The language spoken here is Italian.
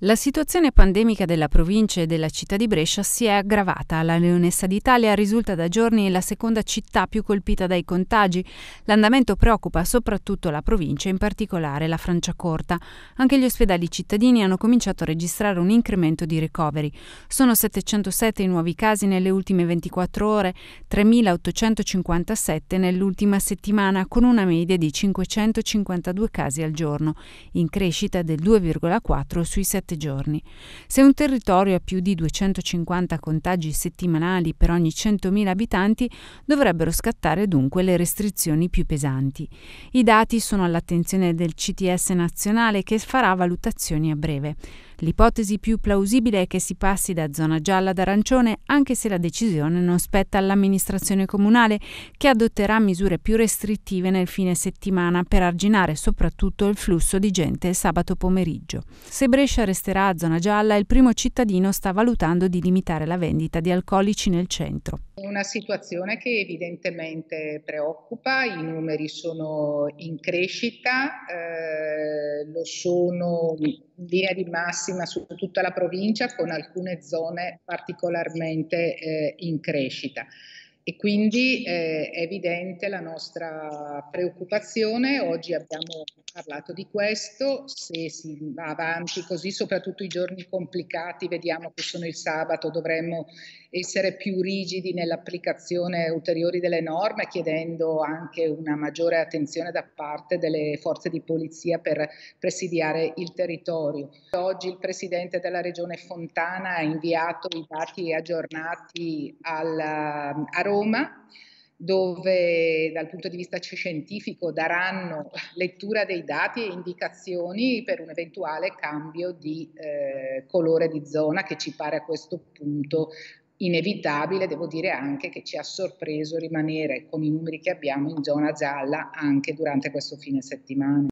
La situazione pandemica della provincia e della città di Brescia si è aggravata. La Leonessa d'Italia risulta da giorni la seconda città più colpita dai contagi. L'andamento preoccupa soprattutto la provincia, in particolare la Franciacorta. Anche gli ospedali cittadini hanno cominciato a registrare un incremento di ricoveri. Sono 707 i nuovi casi nelle ultime 24 ore, 3.857 nell'ultima settimana, con una media di 552 casi al giorno, in crescita del 2,4 sui 7 7 giorni. Se un territorio ha più di 250 contagi settimanali per ogni 100.000 abitanti, dovrebbero scattare dunque le restrizioni più pesanti. I dati sono all'attenzione del CTS nazionale che farà valutazioni a breve. L'ipotesi più plausibile è che si passi da zona gialla ad arancione, anche se la decisione non spetta all'amministrazione comunale, che adotterà misure più restrittive nel fine settimana per arginare soprattutto il flusso di gente il sabato pomeriggio. Se Brescia resterà a zona gialla il primo cittadino sta valutando di limitare la vendita di alcolici nel centro. È una situazione che evidentemente preoccupa, i numeri sono in crescita, eh, lo sono in linea di massima su tutta la provincia con alcune zone particolarmente eh, in crescita. E quindi eh, è evidente la nostra preoccupazione, oggi abbiamo parlato di questo, se si va avanti così, soprattutto i giorni complicati, vediamo che sono il sabato, dovremmo essere più rigidi nell'applicazione ulteriori delle norme, chiedendo anche una maggiore attenzione da parte delle forze di polizia per presidiare il territorio. Oggi il Presidente della Regione Fontana ha inviato i dati aggiornati alla, a Roma Roma, dove dal punto di vista scientifico daranno lettura dei dati e indicazioni per un eventuale cambio di eh, colore di zona che ci pare a questo punto inevitabile, devo dire anche che ci ha sorpreso rimanere con i numeri che abbiamo in zona gialla anche durante questo fine settimana.